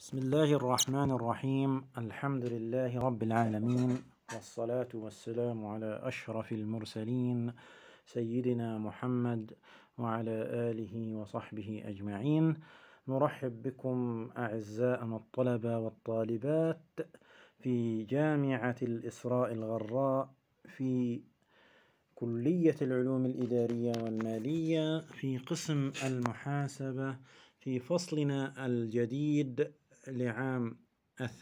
بسم الله الرحمن الرحيم الحمد لله رب العالمين والصلاة والسلام على أشرف المرسلين سيدنا محمد وعلى آله وصحبه أجمعين نرحب بكم أعزائنا الطلبة والطالبات في جامعة الإسراء الغراء في كلية العلوم الإدارية والمالية في قسم المحاسبة في فصلنا الجديد لعام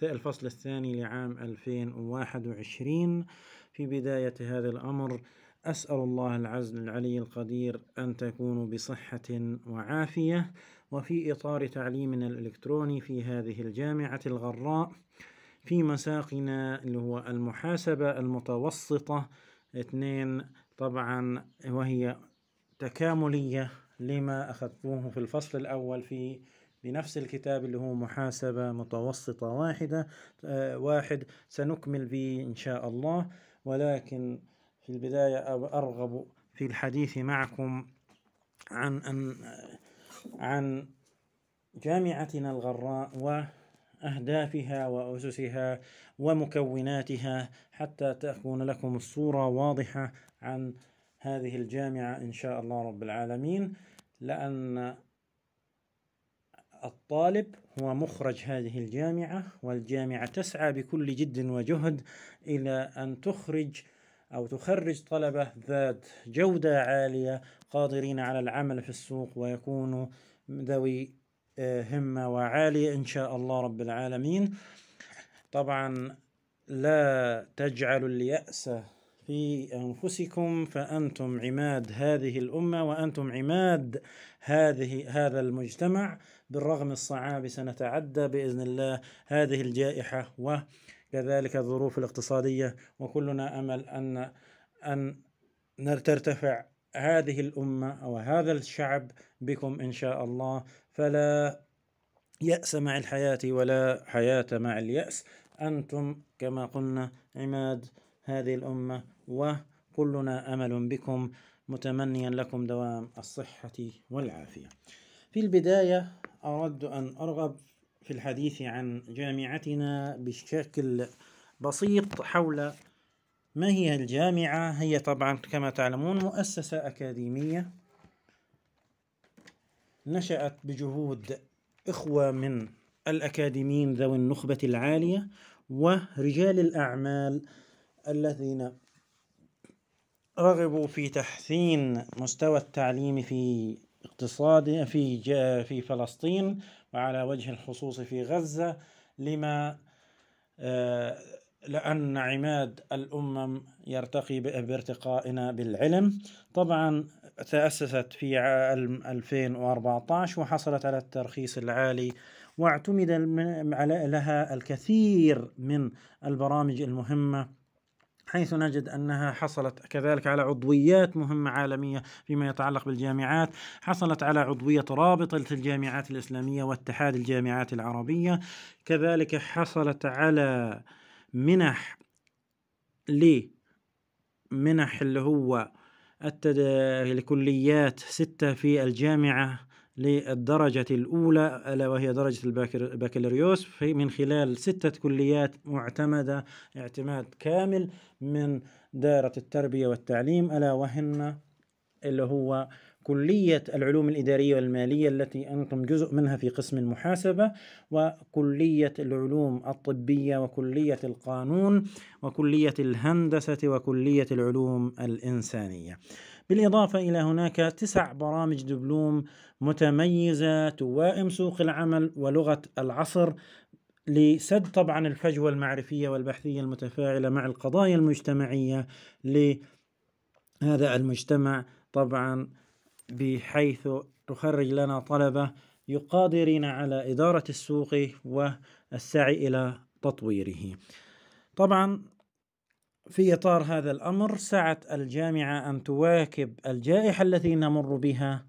الفصل الثاني لعام 2021 في بداية هذا الأمر أسأل الله العز العلي القدير أن تكونوا بصحة وعافية وفي إطار تعليمنا الإلكتروني في هذه الجامعة الغراء في مساقنا اللي هو المحاسبة المتوسطة اثنين طبعا وهي تكاملية لما أخذتموه في الفصل الأول في بنفس الكتاب اللي هو محاسبة متوسطة واحدة آه، واحد سنكمل به إن شاء الله ولكن في البداية أرغب في الحديث معكم عن أن عن جامعتنا الغراء وأهدافها وأسسها ومكوناتها حتى تكون لكم الصورة واضحة عن هذه الجامعة إن شاء الله رب العالمين لأن الطالب هو مخرج هذه الجامعة والجامعة تسعى بكل جد وجهد إلى أن تخرج أو تخرج طلبة ذات جودة عالية قادرين على العمل في السوق ويكونوا ذوي آه، همة وعالية إن شاء الله رب العالمين طبعا لا تجعلوا اليأس في انفسكم فانتم عماد هذه الامه وانتم عماد هذه هذا المجتمع بالرغم الصعاب سنتعدى باذن الله هذه الجائحه وكذلك الظروف الاقتصاديه وكلنا امل ان ان ترتفع هذه الامه او هذا الشعب بكم ان شاء الله فلا ياس مع الحياه ولا حياه مع الياس انتم كما قلنا عماد هذه الأمة وكلنا أمل بكم متمنيا لكم دوام الصحة والعافية في البداية أود أن أرغب في الحديث عن جامعتنا بشكل بسيط حول ما هي الجامعة؟ هي طبعا كما تعلمون مؤسسة أكاديمية نشأت بجهود إخوة من الأكاديميين ذوي النخبة العالية ورجال الأعمال الذين رغبوا في تحسين مستوى التعليم في اقتصاد في في فلسطين وعلى وجه الخصوص في غزة لما آه، لأن عماد الأمم يرتقي بارتقائنا بالعلم طبعا تأسست في عام 2014 وحصلت على الترخيص العالي واعتمد لها الكثير من البرامج المهمة حيث نجد أنها حصلت كذلك على عضويات مهمة عالمية فيما يتعلق بالجامعات حصلت على عضوية رابطة الجامعات الإسلامية واتحاد الجامعات العربية كذلك حصلت على منح ل منح اللي هو التد... الكليات ستة في الجامعة للدرجة الأولى ألا وهي درجة البكالوريوس في من خلال ستة كليات معتمدة اعتماد كامل من دائرة التربية والتعليم ألا وهن اللي هو كلية العلوم الإدارية والمالية التي أنتم جزء منها في قسم المحاسبة وكلية العلوم الطبية وكلية القانون وكلية الهندسة وكلية العلوم الإنسانية بالإضافة إلى هناك تسع برامج دبلوم متميزة توائم سوق العمل ولغة العصر لسد طبعا الفجوة المعرفية والبحثية المتفاعلة مع القضايا المجتمعية لهذا المجتمع طبعا بحيث تخرج لنا طلبة يقادرين على إدارة السوق والسعي إلى تطويره طبعا في إطار هذا الأمر سعت الجامعة أن تواكب الجائحة التي نمر بها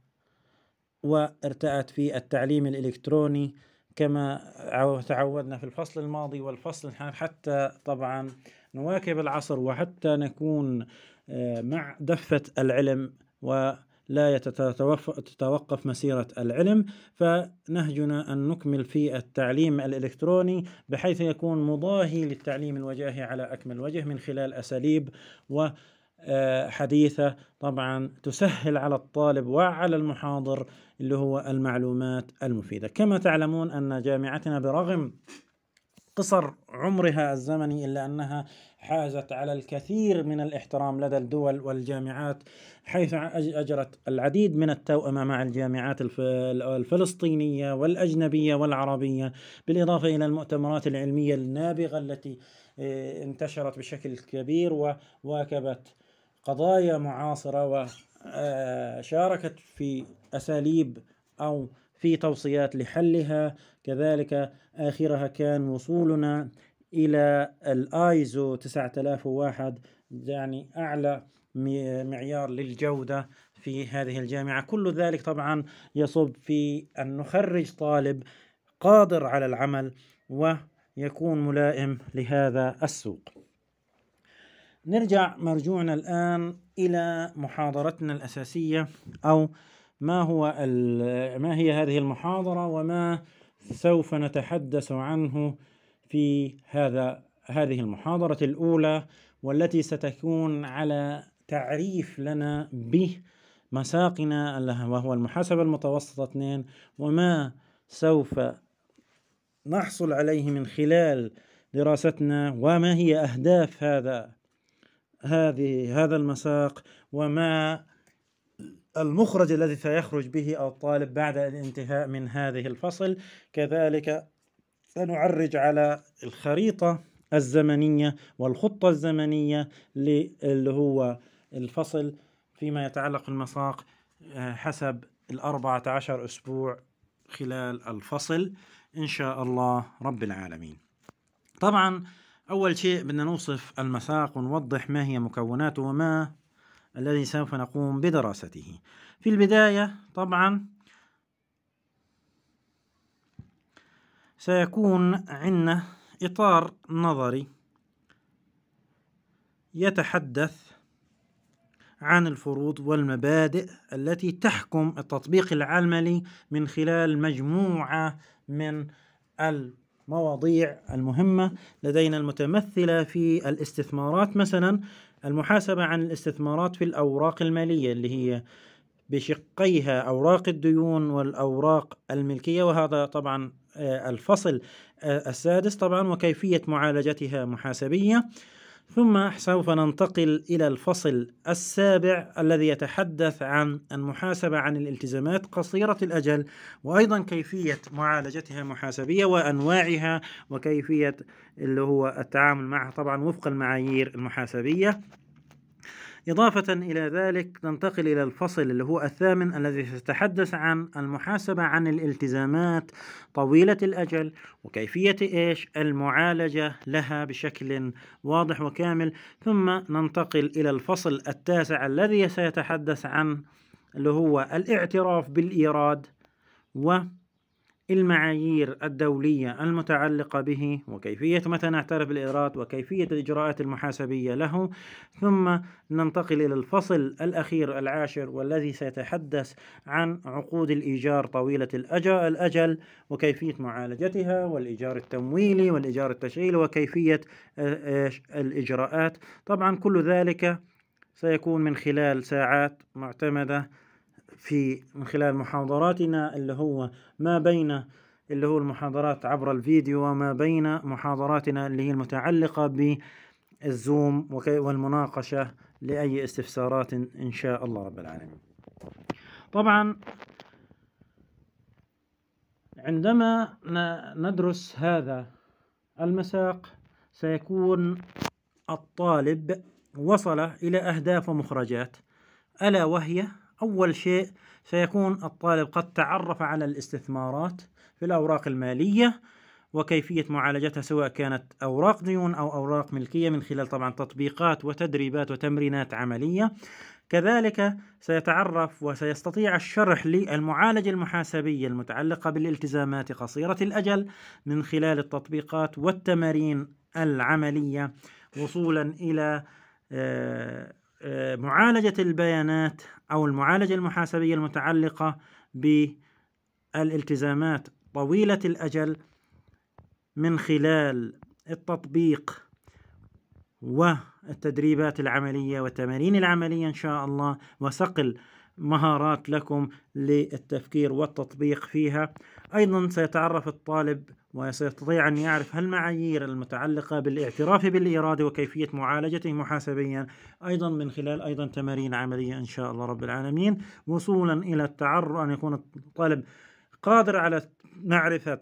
وارتأت في التعليم الإلكتروني كما تعودنا في الفصل الماضي والفصل الحالي حتى طبعا نواكب العصر وحتى نكون آه، مع دفة العلم و لا تتوقف مسيرة العلم فنهجنا أن نكمل في التعليم الإلكتروني بحيث يكون مضاهي للتعليم الوجاهي على أكمل وجه من خلال أساليب و آه، حديثة طبعا تسهل على الطالب وعلى المحاضر اللي هو المعلومات المفيدة كما تعلمون أن جامعتنا برغم قصر عمرها الزمني إلا أنها حازت على الكثير من الاحترام لدى الدول والجامعات حيث أجرت العديد من التوأمة مع الجامعات الفلسطينية والأجنبية والعربية بالإضافة إلى المؤتمرات العلمية النابغة التي آه، انتشرت بشكل كبير وواكبت قضايا معاصرة وشاركت آه، في أساليب أو في توصيات لحلها كذلك آخرها كان وصولنا الى الايزو 9001 يعني اعلى معيار للجوده في هذه الجامعه كل ذلك طبعا يصب في ان نخرج طالب قادر على العمل ويكون ملائم لهذا السوق نرجع مرجوعنا الآن إلى محاضرتنا الأساسية أو ما هو ما هي هذه المحاضرة وما سوف نتحدث عنه في هذا هذه المحاضرة الأولى والتي ستكون على تعريف لنا به مساقنا وهو المحاسبة المتوسطة 2 وما سوف نحصل عليه من خلال دراستنا وما هي أهداف هذا هذه هذا المساق وما المخرج الذي سيخرج به الطالب بعد الانتهاء من هذه الفصل كذلك سنعرج على الخريطة الزمنية والخطة الزمنية اللي هو الفصل فيما يتعلق بالمساق آه، حسب الأربعة عشر أسبوع خلال الفصل إن شاء الله رب العالمين طبعا أول شيء بدنا نوصف المساق ونوضح ما هي مكوناته وما الذي سوف نقوم بدراسته في البداية طبعا سيكون عندنا إطار نظري يتحدث عن الفروض والمبادئ التي تحكم التطبيق العملي من خلال مجموعة من المواضيع المهمة لدينا المتمثلة في الاستثمارات مثلا المحاسبة عن الاستثمارات في الأوراق المالية اللي هي بشقيها أوراق الديون والأوراق الملكية وهذا طبعا آه، الفصل آه، السادس طبعا وكيفية معالجتها محاسبية ثم سوف ننتقل إلى الفصل السابع الذي يتحدث عن المحاسبة عن الالتزامات قصيرة الأجل وأيضا كيفية معالجتها محاسبية وأنواعها وكيفية اللي هو التعامل معها طبعا وفق المعايير المحاسبية إضافة إلى ذلك ننتقل إلى الفصل اللي هو الثامن الذي سيتحدث عن المحاسبة عن الالتزامات طويلة الأجل وكيفية إيش المعالجة لها بشكل واضح وكامل ثم ننتقل إلى الفصل التاسع الذي سيتحدث عن اللي هو الاعتراف بالإيراد و المعايير الدولية المتعلقة به وكيفية متى نعترف بالإيراد وكيفية الإجراءات المحاسبية له ثم ننتقل إلى الفصل الأخير العاشر والذي سيتحدث عن عقود الإيجار طويلة الأجل وكيفية معالجتها والإيجار التمويلي والإيجار التشغيلي وكيفية آه، الإجراءات طبعا كل ذلك سيكون من خلال ساعات معتمدة في من خلال محاضراتنا اللي هو ما بين اللي هو المحاضرات عبر الفيديو وما بين محاضراتنا اللي هي المتعلقة بالزوم والمناقشة لأي استفسارات إن شاء الله رب العالمين طبعا عندما ندرس هذا المساق سيكون الطالب وصل إلى أهداف ومخرجات ألا وهي أول شيء سيكون الطالب قد تعرف على الاستثمارات في الأوراق المالية وكيفية معالجتها سواء كانت أوراق ديون أو أوراق ملكية من خلال طبعا تطبيقات وتدريبات وتمرينات عملية كذلك سيتعرف وسيستطيع الشرح للمعالجة المحاسبية المتعلقة بالالتزامات قصيرة الأجل من خلال التطبيقات والتمارين العملية وصولا إلى آه، معالجة البيانات أو المعالجة المحاسبية المتعلقة بالالتزامات طويلة الأجل من خلال التطبيق والتدريبات العملية والتمارين العملية إن شاء الله وصقل مهارات لكم للتفكير والتطبيق فيها أيضا سيتعرف الطالب وسيستطيع أن يعرف هالمعايير المتعلقة بالاعتراف بالإرادة وكيفية معالجته محاسبيا أيضا من خلال أيضا تمارين عملية إن شاء الله رب العالمين وصولا إلى التعرف أن يكون الطالب قادر على معرفة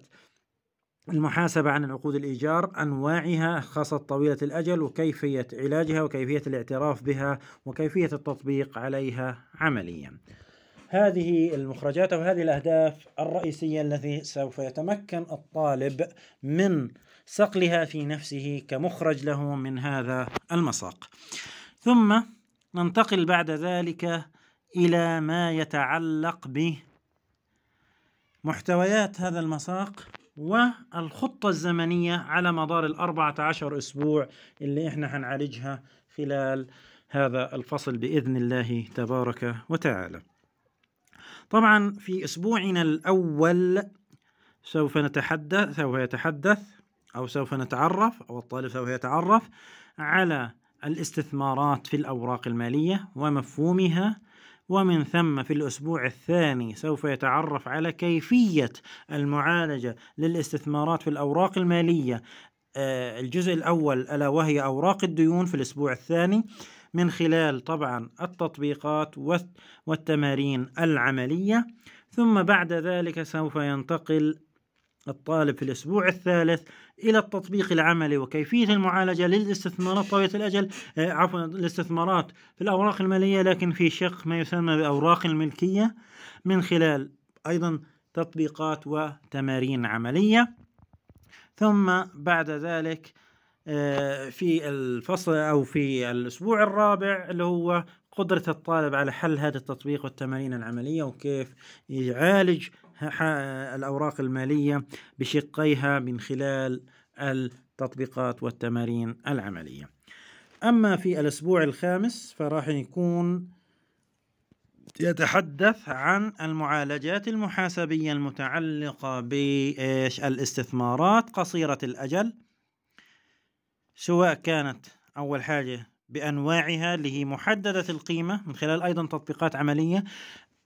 المحاسبة عن العقود الإيجار أنواعها خاصة طويلة الأجل وكيفية علاجها وكيفية الاعتراف بها وكيفية التطبيق عليها عمليا هذه المخرجات أو هذه الأهداف الرئيسية التي سوف يتمكن الطالب من صقلها في نفسه كمخرج له من هذا المساق ثم ننتقل بعد ذلك إلى ما يتعلق بمحتويات هذا المساق والخطة الزمنية على مدار الأربعة عشر أسبوع اللي إحنا هنعالجها خلال هذا الفصل بإذن الله تبارك وتعالى طبعا في أسبوعنا الأول سوف نتحدث سوف يتحدث أو سوف نتعرف أو الطالب سوف يتعرف على الاستثمارات في الأوراق المالية ومفهومها ومن ثم في الأسبوع الثاني سوف يتعرف على كيفية المعالجة للاستثمارات في الأوراق المالية آه، الجزء الأول ألا وهي أوراق الديون في الأسبوع الثاني من خلال طبعا التطبيقات والتمارين العملية ثم بعد ذلك سوف ينتقل الطالب في الأسبوع الثالث إلى التطبيق العملي وكيفية المعالجة للاستثمارات طويلة الأجل آه، عفوا الاستثمارات في الأوراق المالية لكن في شق ما يسمى بأوراق الملكية من خلال أيضا تطبيقات وتمارين عملية ثم بعد ذلك آه، في الفصل أو في الأسبوع الرابع اللي هو قدرة الطالب على حل هذا التطبيق والتمارين العملية وكيف يعالج الأوراق المالية بشقيها من خلال التطبيقات والتمارين العملية أما في الأسبوع الخامس فراح يكون يتحدث عن المعالجات المحاسبية المتعلقة بالاستثمارات قصيرة الأجل سواء كانت أول حاجة بأنواعها اللي هي محددة القيمة من خلال أيضا تطبيقات عملية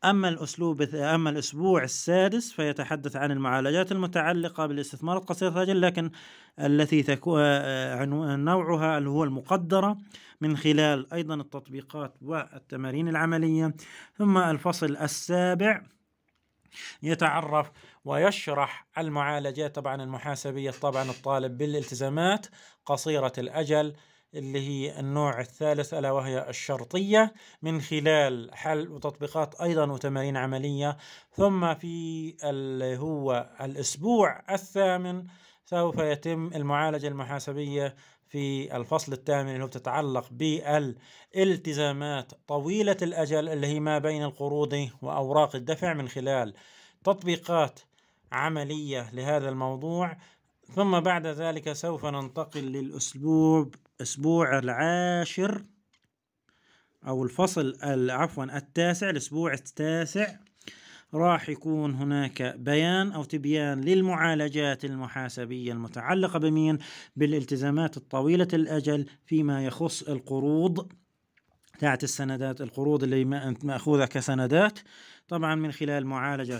أما الأسلوب أما الأسبوع السادس فيتحدث عن المعالجات المتعلقة بالاستثمار القصير الأجل لكن التي تكون آه، نوعها اللي هو المقدرة من خلال أيضا التطبيقات والتمارين العملية ثم الفصل السابع يتعرف ويشرح المعالجات طبعا المحاسبية طبعا الطالب بالالتزامات قصيرة الأجل اللي هي النوع الثالث ألا وهي الشرطية من خلال حل وتطبيقات أيضا وتمارين عملية ثم في اللي هو الأسبوع الثامن سوف يتم المعالجة المحاسبية في الفصل الثامن اللي هو بتتعلق بالالتزامات طويلة الأجل اللي هي ما بين القروض وأوراق الدفع من خلال تطبيقات عملية لهذا الموضوع ثم بعد ذلك سوف ننتقل للأسبوع أسبوع العاشر أو الفصل عفوا التاسع الأسبوع التاسع راح يكون هناك بيان أو تبيان للمعالجات المحاسبية المتعلقة بمين بالالتزامات الطويلة الأجل فيما يخص القروض تاعت السندات القروض اللي ما انت مأخوذة كسندات طبعا من خلال معالجة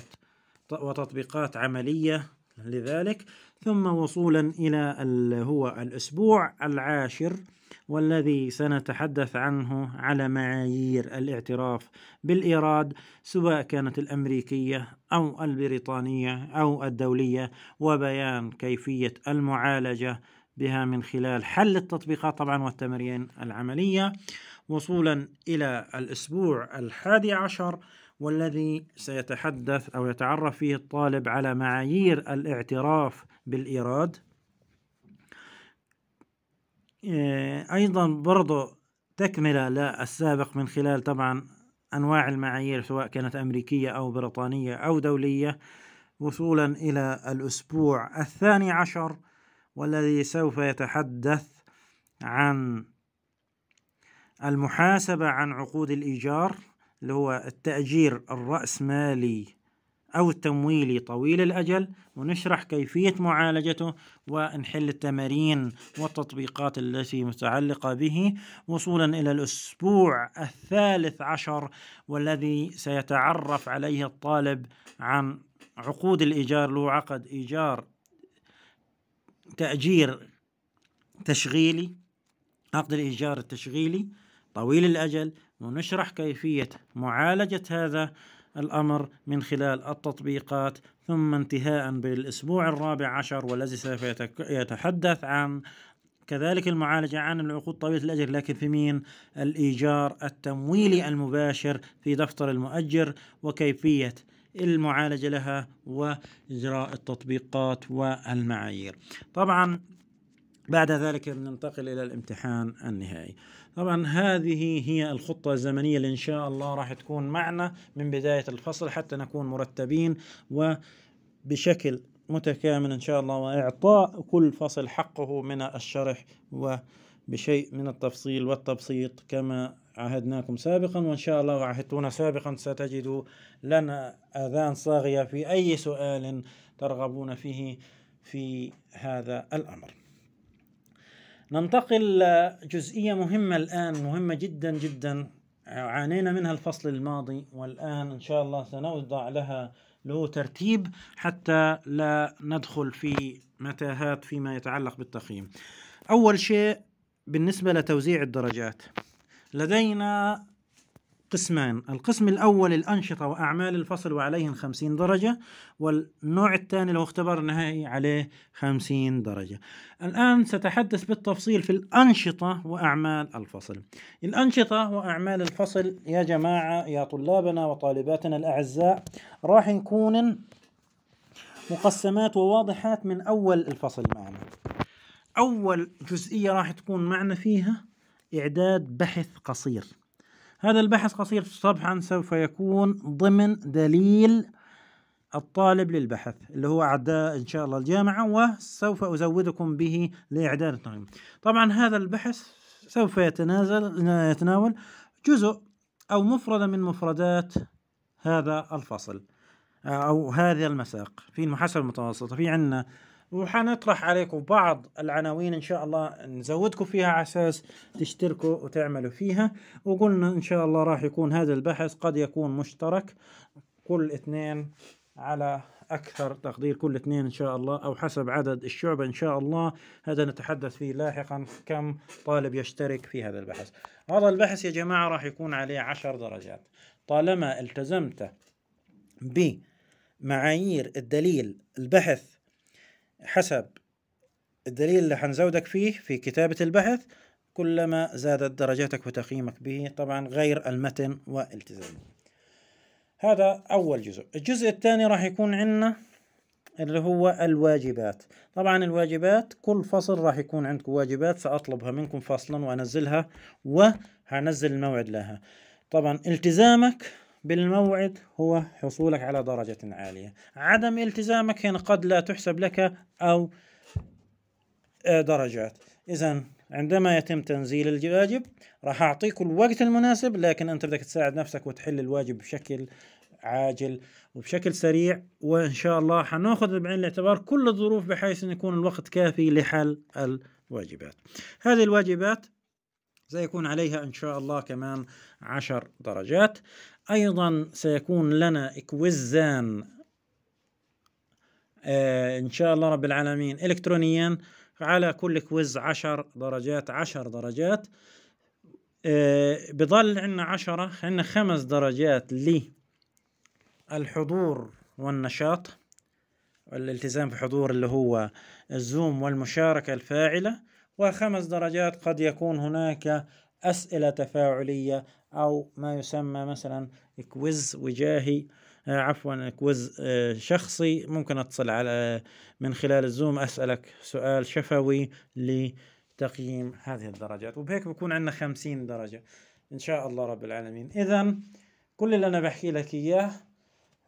وتطبيقات عملية لذلك ثم وصولا إلى هو الأسبوع العاشر والذي سنتحدث عنه على معايير الاعتراف بالإيراد سواء كانت الأمريكية أو البريطانية أو الدولية وبيان كيفية المعالجة بها من خلال حل التطبيقات طبعا والتمارين العملية وصولا إلى الأسبوع الحادي عشر والذي سيتحدث أو يتعرف فيه الطالب على معايير الاعتراف بالإيراد آه، ايضا برضو تكملة للسابق من خلال طبعا انواع المعايير سواء كانت امريكية او بريطانية او دولية وصولا الى الاسبوع الثاني عشر والذي سوف يتحدث عن المحاسبة عن عقود الإيجار اللي هو التأجير الرأسمالي أو التمويلي طويل الأجل ونشرح كيفية معالجته ونحل التمارين والتطبيقات التي متعلقة به وصولا إلى الأسبوع الثالث عشر والذي سيتعرف عليه الطالب عن عقود الإيجار له عقد إيجار تأجير تشغيلي عقد الإيجار التشغيلي طويل الأجل ونشرح كيفية معالجة هذا الأمر من خلال التطبيقات ثم انتهاء بالأسبوع الرابع عشر والذي سوف يتحدث عن كذلك المعالجة عن العقود طويلة الأجل لكن في مين الإيجار التمويلي المباشر في دفتر المؤجر وكيفية المعالجة لها وإجراء التطبيقات والمعايير طبعا بعد ذلك ننتقل إلى الامتحان النهائي طبعا هذه هي الخطة الزمنية اللي إن شاء الله راح تكون معنا من بداية الفصل حتى نكون مرتبين وبشكل متكامل إن شاء الله وإعطاء كل فصل حقه من الشرح وبشيء من التفصيل والتبسيط كما عهدناكم سابقا وإن شاء الله وعهدتونا سابقا ستجدوا لنا آذان صاغية في أي سؤال ترغبون فيه في هذا الأمر ننتقل لجزئية مهمة الآن مهمة جدا جدا عانينا منها الفصل الماضي والآن إن شاء الله سنوضع لها له ترتيب حتى لا ندخل في متاهات فيما يتعلق بالتقييم أول شيء بالنسبة لتوزيع الدرجات لدينا قسمان القسم الأول الأنشطة وأعمال الفصل وعليهم خمسين درجة والنوع الثاني لو هو اختبار نهائي عليه خمسين درجة الآن سأتحدث بالتفصيل في الأنشطة وأعمال الفصل الأنشطة وأعمال الفصل يا جماعة يا طلابنا وطالباتنا الأعزاء راح نكون مقسمات وواضحات من أول الفصل معنا أول جزئية راح تكون معنا فيها إعداد بحث قصير هذا البحث قصير طبعا سوف يكون ضمن دليل الطالب للبحث اللي هو أعداء إن شاء الله الجامعة وسوف أزودكم به لإعداد التقييم طبعا هذا البحث سوف يتنازل يتناول جزء أو مفردة من مفردات هذا الفصل أو هذا المساق في المحاسبة المتوسطة في عندنا وحنطرح عليكم بعض العناوين ان شاء الله نزودكم فيها على اساس تشتركوا وتعملوا فيها وقلنا ان شاء الله راح يكون هذا البحث قد يكون مشترك كل اثنين على اكثر تقدير كل اثنين ان شاء الله او حسب عدد الشعبة ان شاء الله هذا نتحدث فيه لاحقا كم طالب يشترك في هذا البحث هذا البحث يا جماعة راح يكون عليه عشر درجات طالما التزمت بمعايير الدليل البحث حسب الدليل اللي حنزودك فيه في كتابة البحث كلما زادت درجاتك وتقييمك به طبعا غير المتن والتزام هذا أول جزء الجزء الثاني راح يكون عندنا اللي هو الواجبات طبعا الواجبات كل فصل راح يكون عندكم واجبات سأطلبها منكم فصلا وأنزلها وهنزل الموعد لها طبعا التزامك بالموعد هو حصولك على درجة عالية عدم التزامك هنا قد لا تحسب لك أو آه، درجات إذا عندما يتم تنزيل الواجب راح أعطيك الوقت المناسب لكن أنت بدك تساعد نفسك وتحل الواجب بشكل عاجل وبشكل سريع وإن شاء الله حناخذ بعين الاعتبار كل الظروف بحيث أن يكون الوقت كافي لحل الواجبات هذه الواجبات سيكون عليها إن شاء الله كمان عشر درجات أيضا سيكون لنا كويزان آه إن شاء الله رب العالمين إلكترونيا على كل كويز عشر درجات عشر درجات آه بضل عندنا عشرة عندنا خمس درجات للحضور والنشاط الالتزام بحضور اللي هو الزوم والمشاركة الفاعلة وخمس درجات قد يكون هناك أسئلة تفاعلية أو ما يسمى مثلا كويز وجاهي آه، عفوا كويز آه، شخصي ممكن أتصل على من خلال الزوم أسألك سؤال شفوي لتقييم هذه الدرجات وبهيك بكون عندنا خمسين درجة إن شاء الله رب العالمين إذا كل اللي أنا بحكي لك إياه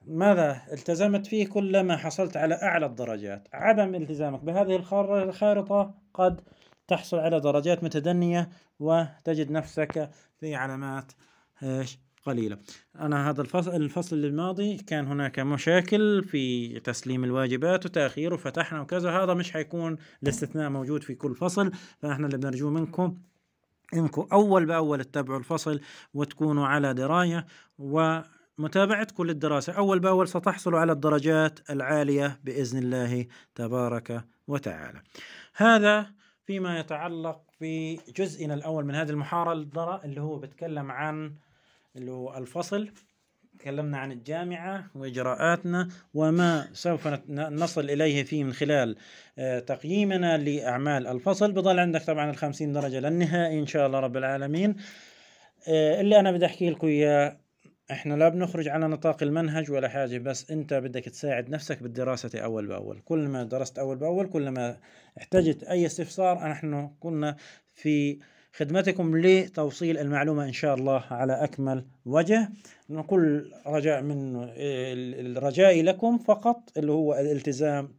ماذا التزمت فيه كلما حصلت على أعلى الدرجات عدم التزامك بهذه الخارطة قد تحصل على درجات متدنية وتجد نفسك في علامات قليلة أنا هذا الفصل, الفصل الماضي كان هناك مشاكل في تسليم الواجبات وتأخيره فتحنا وكذا هذا مش حيكون الاستثناء موجود في كل فصل فإحنا اللي بنرجوه منكم انكم اول باول تتابعوا الفصل وتكونوا على درايه متابعة كل الدراسه اول باول ستحصلوا على الدرجات العاليه باذن الله تبارك وتعالى. هذا فيما يتعلق في جزئنا الأول من هذه المحاضرة اللي هو بتكلم عن اللي هو الفصل تكلمنا عن الجامعة وإجراءاتنا وما سوف نصل إليه فيه من خلال آه، تقييمنا لأعمال الفصل بضل عندك طبعا الخمسين درجة للنهائي إن شاء الله رب العالمين آه، اللي أنا بدي أحكي لكم إياه احنا لا بنخرج على نطاق المنهج ولا حاجة بس انت بدك تساعد نفسك بالدراسة اول باول كل ما درست اول باول كل ما احتجت اي استفسار نحن كنا في خدمتكم لتوصيل المعلومة إن شاء الله على أكمل وجه كل رجاء من رجائي لكم فقط اللي هو الالتزام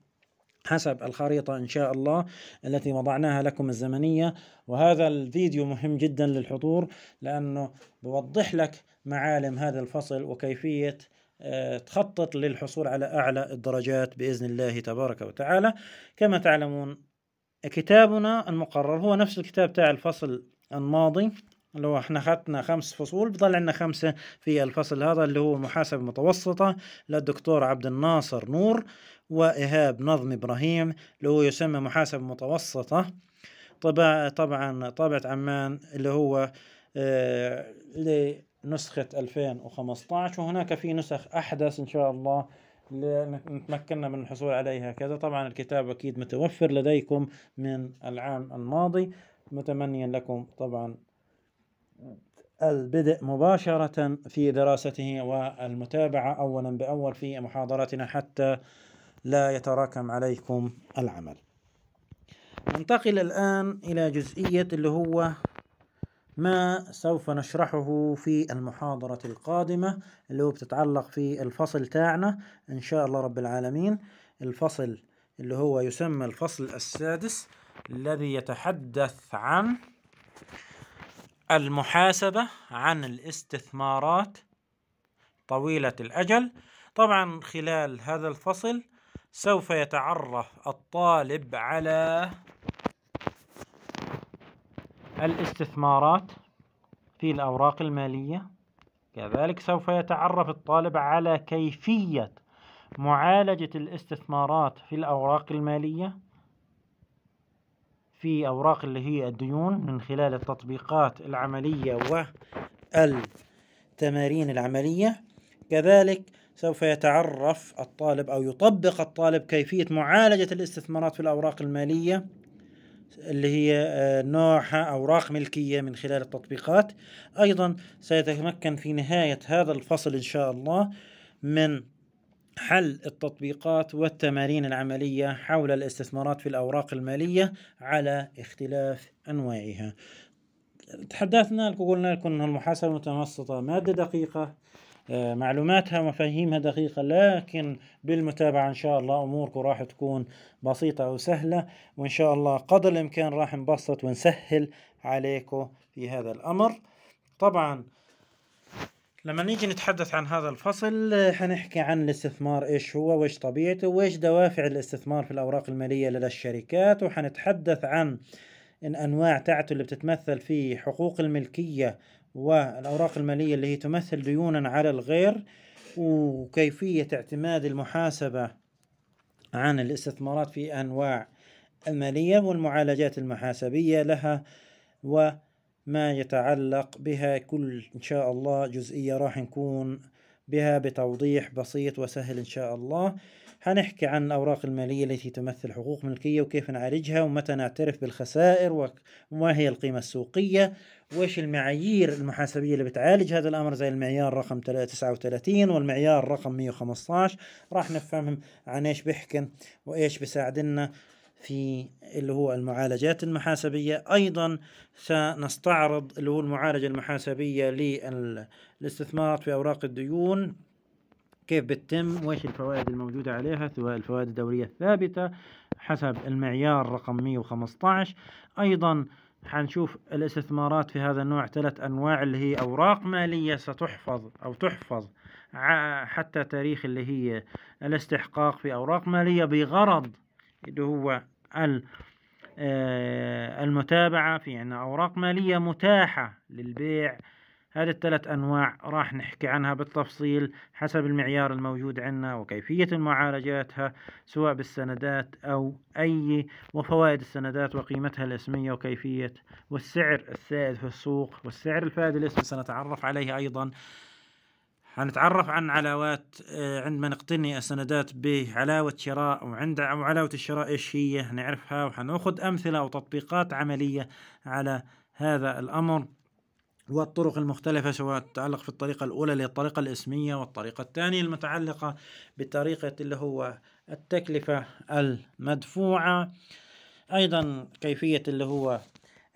حسب الخريطة إن شاء الله التي وضعناها لكم الزمنية وهذا الفيديو مهم جدا للحضور لأنه بوضح لك معالم هذا الفصل وكيفية آه، تخطط للحصول على أعلى الدرجات بإذن الله تبارك وتعالى كما تعلمون كتابنا المقرر هو نفس الكتاب تاع الفصل الماضي اللي هو احنا اخذنا خمس فصول بضل عندنا خمسة في الفصل هذا اللي هو محاسبة متوسطة للدكتور عبد الناصر نور وإيهاب نظم إبراهيم اللي هو يسمى محاسبة متوسطة طبع طبعا طابعة عمان اللي هو اه لنسخة 2015 وهناك في نسخ أحدث إن شاء الله نتمكننا من الحصول عليها كذا طبعا الكتاب أكيد متوفر لديكم من العام الماضي متمنيا لكم طبعا البدء مباشرة في دراسته والمتابعة أولا بأول في محاضرتنا حتى لا يتراكم عليكم العمل ننتقل الآن إلى جزئية اللي هو ما سوف نشرحه في المحاضرة القادمة اللي هو بتتعلق في الفصل تاعنا إن شاء الله رب العالمين الفصل اللي هو يسمى الفصل السادس الذي يتحدث عن المحاسبة عن الاستثمارات طويلة الأجل طبعا خلال هذا الفصل سوف يتعرف الطالب على الاستثمارات في الأوراق المالية كذلك سوف يتعرف الطالب على كيفية معالجة الاستثمارات في الأوراق المالية في أوراق اللي هي الديون من خلال التطبيقات العملية والتمارين العملية كذلك سوف يتعرف الطالب أو يطبق الطالب كيفية معالجة الاستثمارات في الأوراق المالية اللي هي آه، نوعها أوراق ملكية من خلال التطبيقات أيضا سيتمكن في نهاية هذا الفصل إن شاء الله من حل التطبيقات والتمارين العملية حول الاستثمارات في الأوراق المالية على اختلاف أنواعها تحدثنا لكم قلنا لكم أن المحاسبة المتوسطة مادة دقيقة آه، معلوماتها ومفاهيمها دقيقة لكن بالمتابعة إن شاء الله أموركم راح تكون بسيطة وسهلة وإن شاء الله قدر الإمكان راح نبسط ونسهل عليكم في هذا الأمر طبعا لما نيجي نتحدث عن هذا الفصل حنحكي عن الاستثمار ايش هو وايش طبيعته وايش دوافع الاستثمار في الاوراق الماليه لدى الشركات وحنتحدث عن الانواع تاعته اللي بتتمثل في حقوق الملكيه والاوراق الماليه اللي هي تمثل ديونا على الغير وكيفيه اعتماد المحاسبه عن الاستثمارات في انواع الماليه والمعالجات المحاسبيه لها و ما يتعلق بها كل إن شاء الله جزئية راح نكون بها بتوضيح بسيط وسهل إن شاء الله هنحكي عن الأوراق المالية التي تمثل حقوق ملكية وكيف نعالجها ومتى نعترف بالخسائر وما هي القيمة السوقية وإيش المعايير المحاسبية اللي بتعالج هذا الأمر زي المعيار رقم 39 والمعيار رقم 115 راح نفهم عن إيش بيحكي وإيش بيساعدنا في اللي هو المعالجات المحاسبية أيضا سنستعرض اللي هو المعالجة المحاسبية للاستثمارات في أوراق الديون كيف بتتم وايش الفوائد الموجودة عليها سواء الفوائد الدورية الثابتة حسب المعيار رقم 115 أيضا حنشوف الاستثمارات في هذا النوع ثلاث أنواع اللي هي أوراق مالية ستحفظ أو تحفظ حتى تاريخ اللي هي الاستحقاق في أوراق مالية بغرض اللي هو آه، المتابعة في عنا أوراق مالية متاحة للبيع هذه الثلاث أنواع راح نحكي عنها بالتفصيل حسب المعيار الموجود عندنا وكيفية معالجاتها سواء بالسندات أو أي وفوائد السندات وقيمتها الاسمية وكيفية والسعر السائد في السوق والسعر الفائد الاسمي سنتعرف عليه أيضا حنتعرف عن علاوات آه، عندما نقتني السندات بعلاوة شراء وعند أو علاوة الشراء إيش هي هنعرفها وحنأخذ أمثلة وتطبيقات عملية على هذا الأمر والطرق المختلفة سواء تتعلق في الطريقة الأولى اللي هي الطريقة الاسمية والطريقة الثانية المتعلقة بطريقة اللي هو التكلفة المدفوعة أيضا كيفية اللي هو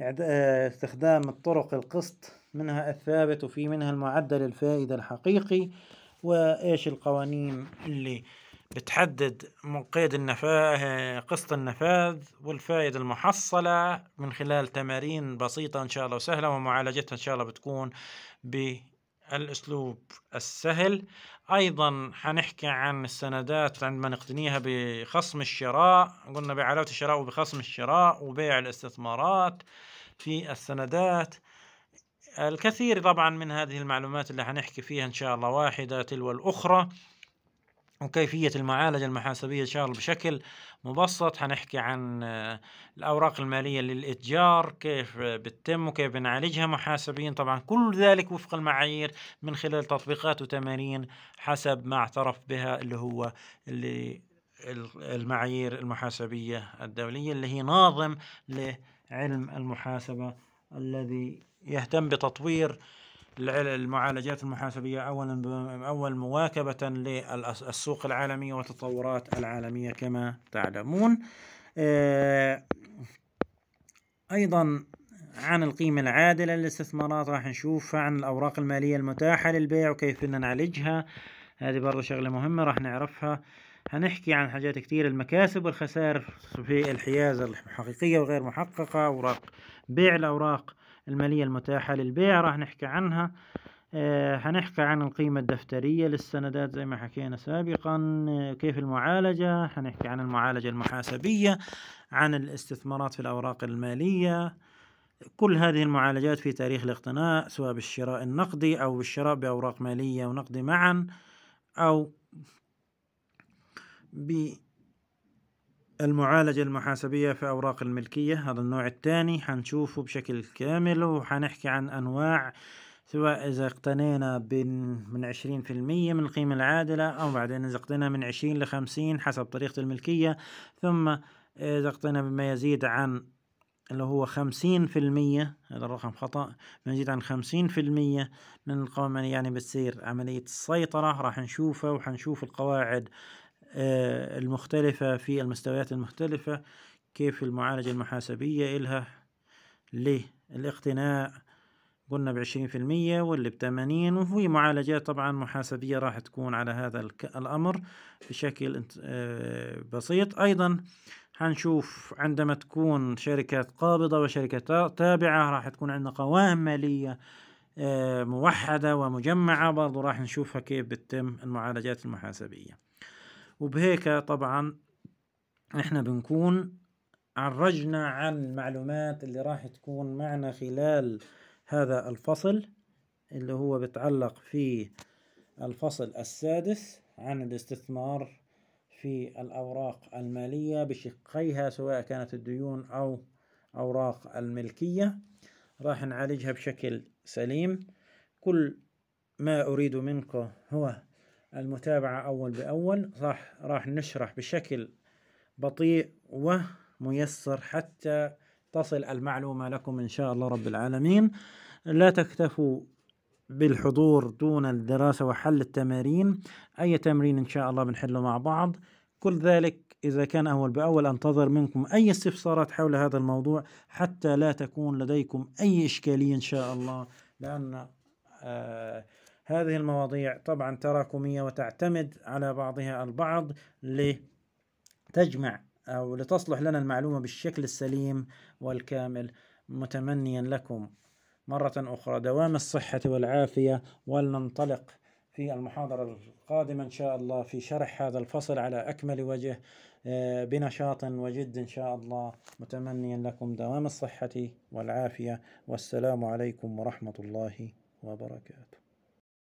آه، استخدام الطرق القسط منها الثابت وفي منها المعدل الفائدة الحقيقي وإيش القوانين اللي بتحدد مقيد النفاذ قسط النفاذ والفائدة المحصلة من خلال تمارين بسيطة إن شاء الله وسهلة ومعالجتها إن شاء الله بتكون بالأسلوب السهل أيضا حنحكي عن السندات عندما نقتنيها بخصم الشراء قلنا بعلاوة الشراء وبخصم الشراء وبيع الاستثمارات في السندات الكثير طبعا من هذه المعلومات اللي هنحكي فيها إن شاء الله واحدة تلو الأخرى وكيفية المعالجة المحاسبية إن شاء الله بشكل مبسط هنحكي عن آه، الأوراق المالية للإتجار كيف بتتم وكيف بنعالجها محاسبيا طبعا كل ذلك وفق المعايير من خلال تطبيقات وتمارين حسب ما اعترف بها اللي هو اللي المعايير المحاسبية الدولية اللي هي ناظم لعلم المحاسبة الذي يهتم بتطوير المعالجات المحاسبية أولا أول مواكبة للسوق العالمية والتطورات العالمية كما تعلمون آه، أيضا عن القيمة العادلة للاستثمارات راح نشوف عن الأوراق المالية المتاحة للبيع وكيف بدنا نعالجها هذه برضه شغلة مهمة راح نعرفها هنحكي عن حاجات كتير المكاسب والخسائر في الحيازة الحقيقية وغير محققة أوراق بيع الأوراق المالية المتاحة للبيع راح نحكي عنها آه هنحكي عن القيمة الدفترية للسندات زي ما حكينا سابقا آه كيف المعالجة هنحكي عن المعالجة المحاسبية عن الاستثمارات في الأوراق المالية كل هذه المعالجات في تاريخ الاقتناء سواء بالشراء النقدي أو بالشراء بأوراق مالية ونقدي معا أو ب المعالجة المحاسبية في أوراق الملكية هذا النوع الثاني حنشوفه بشكل كامل وحنحكي عن أنواع سواء إذا اقتنينا من عشرين في المية من القيمة العادلة أو بعدين إذا اقتنينا من عشرين لخمسين حسب طريقة الملكية ثم إذا اقتنينا بما يزيد عن اللي هو خمسين في المية هذا الرقم خطأ ما يزيد عن خمسين في المية من القوانين يعني بتصير عملية السيطرة راح نشوفها وحنشوف القواعد آه، المختلفة في المستويات المختلفة كيف المعالجة المحاسبية إلها للاقتناء قلنا بعشرين في المية واللي بثمانين وهي معالجات طبعا محاسبية راح تكون على هذا الأمر بشكل آه، بسيط أيضا هنشوف عندما تكون شركات قابضة وشركة تابعة راح تكون عندنا قوائم مالية آه، موحدة ومجمعة برضو راح نشوفها كيف بتتم المعالجات المحاسبية وبهيك طبعا احنا بنكون عرجنا عن المعلومات اللي راح تكون معنا خلال هذا الفصل اللي هو بتعلق في الفصل السادس عن الاستثمار في الأوراق المالية بشقيها سواء كانت الديون أو أوراق الملكية راح نعالجها بشكل سليم كل ما أريد منكم هو المتابعة أول بأول راح راح نشرح بشكل بطيء وميسر حتى تصل المعلومة لكم إن شاء الله رب العالمين لا تكتفوا بالحضور دون الدراسة وحل التمارين أي تمرين إن شاء الله بنحله مع بعض كل ذلك إذا كان أول بأول أنتظر منكم أي استفسارات حول هذا الموضوع حتى لا تكون لديكم أي إشكالية إن شاء الله لأن آه هذه المواضيع طبعا تراكمية وتعتمد على بعضها البعض لتجمع أو لتصلح لنا المعلومة بالشكل السليم والكامل متمنيا لكم مرة أخرى دوام الصحة والعافية ولننطلق في المحاضرة القادمة إن شاء الله في شرح هذا الفصل على أكمل وجه آه، بنشاط وجد إن شاء الله متمنيا لكم دوام الصحة والعافية والسلام عليكم ورحمة الله وبركاته